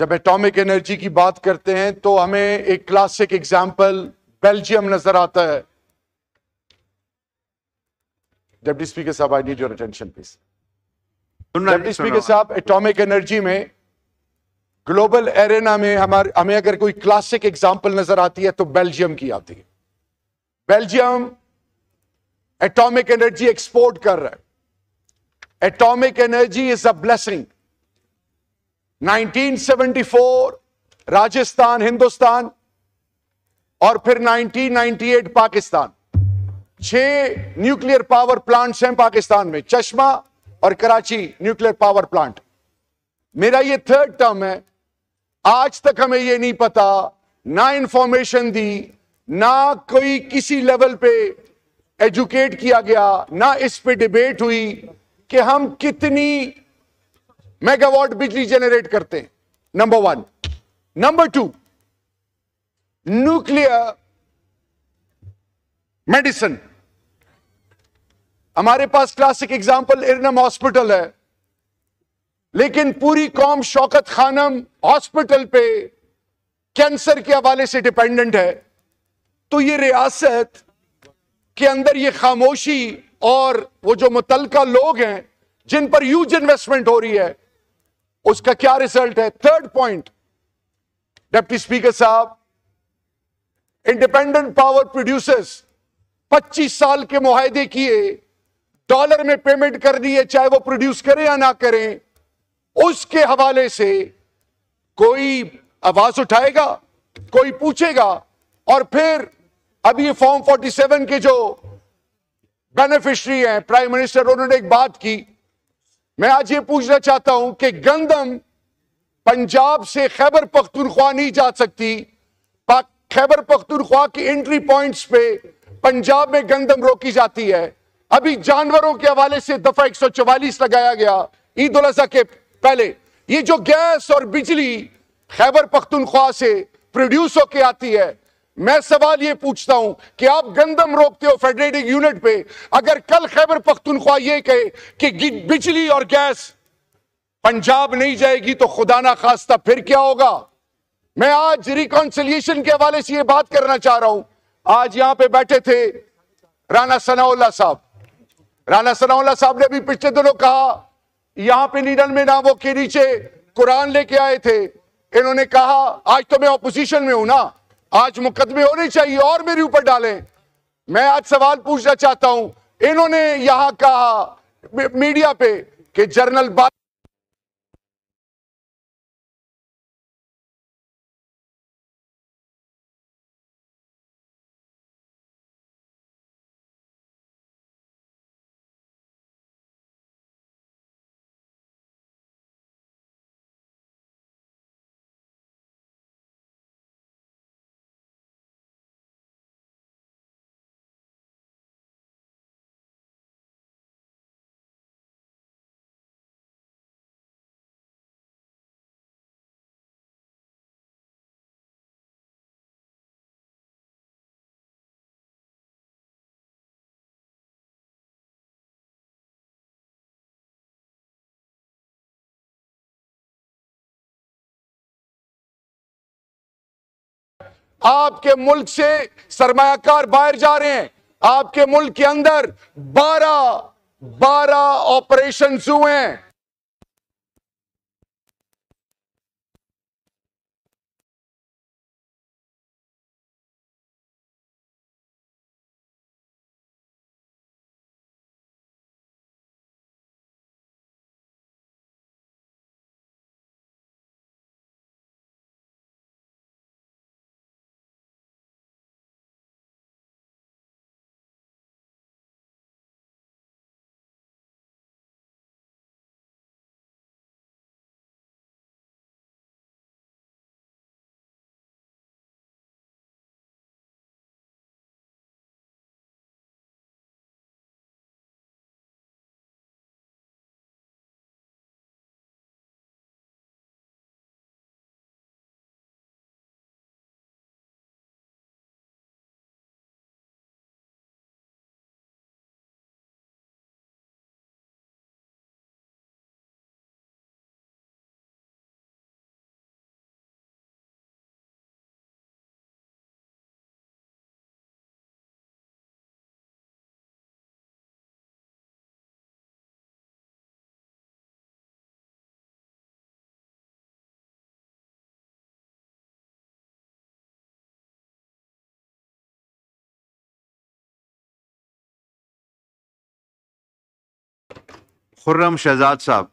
जब atomic energy की बात करते हैं तो हमें एक क्लासिक एग्जाम्पल बेल्जियम नजर आता है डेप्टी स्पीकर साहब I need your attention please deputy speaker साहब एटॉमिक एनर्जी में ग्लोबल एरेना में हमारे हमें अगर कोई क्लासिक एग्जाम्पल नजर आती है तो बेल्जियम की आती है बेल्जियम एटॉमिक एनर्जी एक्सपोर्ट कर रहा है atomic energy is a blessing 1974 Rajasthan Hindustan और फिर 1998 पाकिस्तान छह न्यूक्लियर पावर प्लांट्स हैं पाकिस्तान में चश्मा और कराची न्यूक्लियर पावर प्लांट मेरा ये थर्ड टर्म है आज तक हमें ये नहीं पता ना इंफॉर्मेशन दी ना कोई किसी लेवल पे एजुकेट किया गया ना इस पे डिबेट हुई कि हम कितनी मेगावाट बिजली जनरेट करते हैं number one number two nuclear medicine हमारे पास क्लासिक एग्जांपल इरनम हॉस्पिटल है लेकिन पूरी कौम शौकत खानम हॉस्पिटल पे कैंसर के हवाले से डिपेंडेंट है तो ये रियासत के अंदर ये खामोशी और वो जो मुतलका लोग हैं जिन पर यूज इन्वेस्टमेंट हो रही है उसका क्या रिजल्ट है थर्ड पॉइंट डेप्टी स्पीकर साहब इंडिपेंडेंट पावर प्रोड्यूसर्स 25 साल के मुहिदे किए डॉलर में पेमेंट कर दी है चाहे वो प्रोड्यूस करें या ना करें उसके हवाले से कोई आवाज उठाएगा कोई पूछेगा और फिर अभी ये फॉर्म 47 के जो बेनिफिशरी हैं प्राइम मिनिस्टर उन्होंने एक बात की मैं आज ये पूछना चाहता हूं कि गंदम पंजाब से खैबर पख्तूनख्वा नहीं जा सकती खैबर पख्तूनख्वा की एंट्री पॉइंट्स पे पंजाब में गंदम रोकी जाती है अभी जानवरों के हवाले से दफा चवालीस लगाया गया ईद उल अजहा के पहले ये जो गैस और बिजली खैबर पख्तूनख्वा से प्रोड्यूस होके आती है मैं सवाल ये पूछता हूं कि आप गंदम रोकते हो फेडरेटिंग यूनिट पे अगर कल खैबर पख्तनख्वा ये कहे कि बिजली और गैस पंजाब नहीं जाएगी तो खुदा ना खास्ता फिर क्या होगा मैं आज रिकॉन्सिलियेशन के हवाले से ये बात करना चाह रहा हूं आज यहां पे बैठे थे राना सनाउल्ला साहब राना सनाउल्ला साहब ने भी पिछले दिनों कहा यहां पे नीडल में वो के नीचे कुरान लेके आए थे इन्होंने कहा आज तो मैं ऑपोजिशन में हूं ना आज मुकदमे होने चाहिए और मेरे ऊपर डालें मैं आज सवाल पूछना चाहता हूं इन्होंने यहां कहा मीडिया पे कि जर्नल बात आपके मुल्क से सरमाकार बाहर जा रहे हैं आपके मुल्क के अंदर बारह बारह ऑपरेशन हुए हैं खुर्रम शहजाद साहब